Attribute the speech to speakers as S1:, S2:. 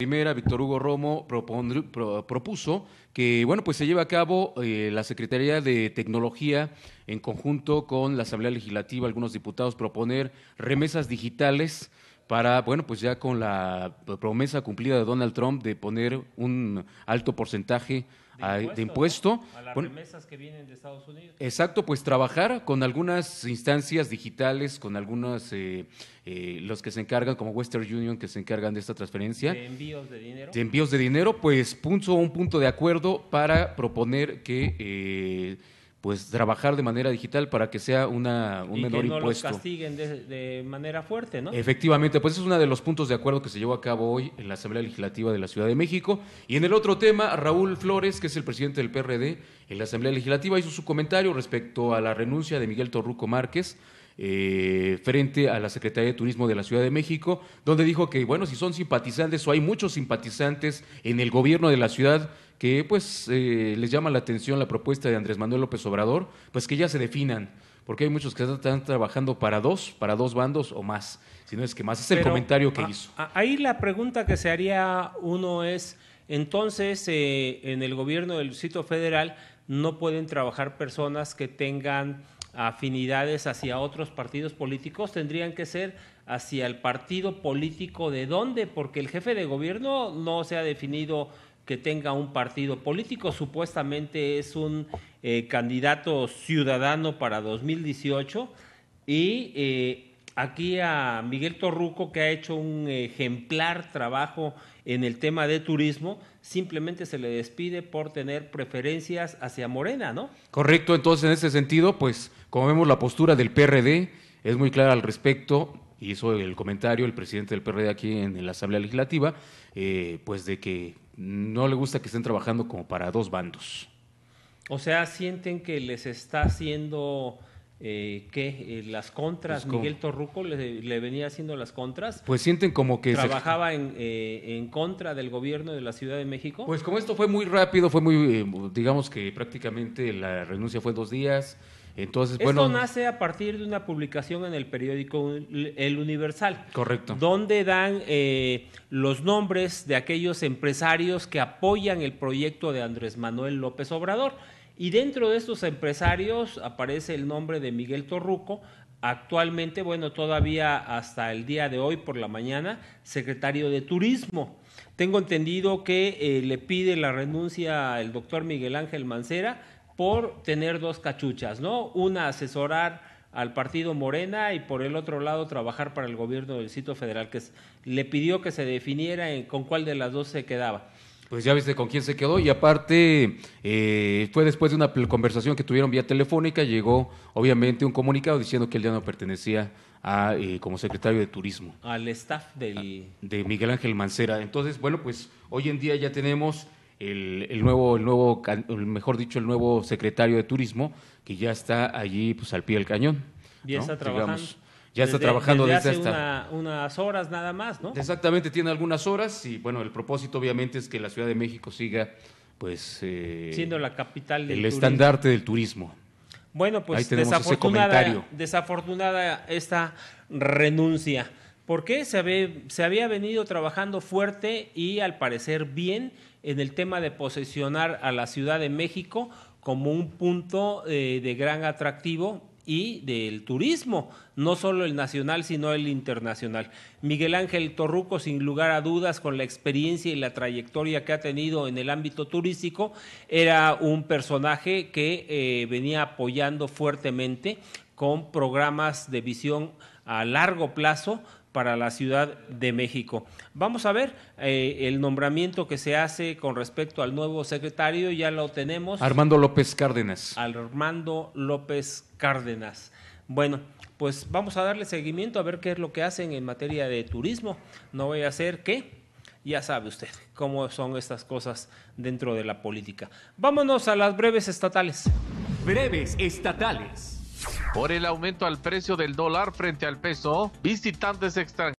S1: Primera, Víctor Hugo Romo propuso que bueno, pues se lleve a cabo eh, la Secretaría de Tecnología en conjunto con la Asamblea Legislativa, algunos diputados proponer remesas digitales para, bueno, pues ya con la promesa cumplida de Donald Trump de poner un alto porcentaje de impuesto, A las promesas
S2: que vienen de Estados Unidos.
S1: Exacto, pues trabajar con algunas instancias digitales, con algunos, eh, eh, los que se encargan, como Western Union, que se encargan de esta transferencia. De
S2: envíos de dinero. De
S1: envíos de dinero, pues puso un punto de acuerdo para proponer que... Eh, pues trabajar de manera digital para que sea una, un y que no
S2: castiguen de, manera fuerte, ¿no? Efectivamente,
S1: pues es uno de los puntos de acuerdo que se llevó a cabo hoy en la Asamblea Legislativa de la Ciudad de México. Y en el otro tema, Raúl Flores, que es el presidente del PRD en la Asamblea Legislativa, hizo su comentario respecto a la renuncia de Miguel Torruco Márquez. Eh, frente a la Secretaría de Turismo de la Ciudad de México, donde dijo que, bueno, si son simpatizantes o hay muchos simpatizantes en el gobierno de la ciudad que pues eh, les llama la atención la propuesta de Andrés Manuel López Obrador, pues que ya se definan, porque hay muchos que están trabajando para dos, para dos bandos o más, si no es que más, es el comentario que ah, hizo. Ah, ahí la pregunta que se haría
S2: uno es, entonces eh, en el gobierno del sitio Federal no pueden trabajar personas que tengan afinidades hacia otros partidos políticos, tendrían que ser hacia el partido político de dónde, porque el jefe de gobierno no se ha definido que tenga un partido político. Supuestamente es un eh, candidato ciudadano para 2018 y eh, aquí a Miguel Torruco, que ha hecho un ejemplar trabajo en el tema de turismo, simplemente se le despide por tener preferencias hacia Morena, ¿no?
S1: Correcto, entonces en ese sentido, pues como vemos la postura del PRD es muy clara al respecto, hizo el comentario el presidente del PRD aquí en, la Asamblea Legislativa, eh, pues de que no le gusta que estén trabajando como para dos bandos.
S2: O sea, sienten que les está haciendo... Eh, ¿qué? Eh, las contras, pues, Miguel Torruco le, venía haciendo las contras. Pues sienten como que... Trabajaba en, eh, en, contra
S1: del gobierno de la Ciudad de México. Pues como esto fue muy rápido, fue muy, eh, digamos que prácticamente la renuncia fue dos días, esto nace a partir de una publicación en el
S2: periódico El Universal. Correcto. Donde dan eh, los nombres de aquellos empresarios que apoyan el proyecto de Andrés Manuel López Obrador. Y dentro de estos empresarios aparece el nombre de Miguel Torruco, actualmente, bueno, todavía hasta el día de hoy por la mañana, secretario de Turismo. Tengo entendido que eh, le pide la renuncia al doctor Miguel Ángel Mancera por tener dos cachuchas, ¿no? Una asesorar al partido Morena y por el otro lado trabajar para el gobierno del sitio federal que le pidió que se definiera con cuál de las dos se quedaba.
S1: Pues ya viste con quién se quedó y aparte eh, fue después de una conversación que tuvieron vía telefónica, llegó obviamente un comunicado diciendo que él ya no pertenecía a, eh, como secretario de Turismo. Al staff del... De Miguel Ángel Mancera. Entonces, bueno, pues hoy en día ya tenemos el, nuevo, el nuevo, mejor dicho, el nuevo secretario de turismo que ya está allí, pues al pie del cañón. Ya está trabajando. desde, trabajando hace hasta... unas horas nada más, ¿no? Exactamente, tiene algunas horas y bueno, el propósito obviamente es que la Ciudad de México siga, pues, eh, siendo la capital del el estandarte del turismo. Bueno, pues desafortunada, desafortunada esta
S2: renuncia porque se, había, se había venido trabajando fuerte y al parecer bien en el tema de posesionar a la Ciudad de México como un punto eh, de gran atractivo y del turismo, no solo el nacional, sino el internacional. Miguel Ángel Torruco, sin lugar a dudas, con la experiencia y la trayectoria que ha tenido en el ámbito turístico, era un personaje que eh, venía apoyando fuertemente con programas de visión a largo plazo para la Ciudad de México. Vamos a ver eh, el nombramiento que se hace con respecto al nuevo secretario, ya lo tenemos. Armando
S1: López Cárdenas.
S2: Armando López Cárdenas. Bueno, pues vamos a darle seguimiento a ver qué es lo que hacen en materia de turismo. No voy a hacer que ya sabe usted cómo son estas cosas dentro de la política. Vámonos a las breves estatales.
S1: Breves estatales. Por el aumento al precio del dólar frente al peso, visitantes extranjeros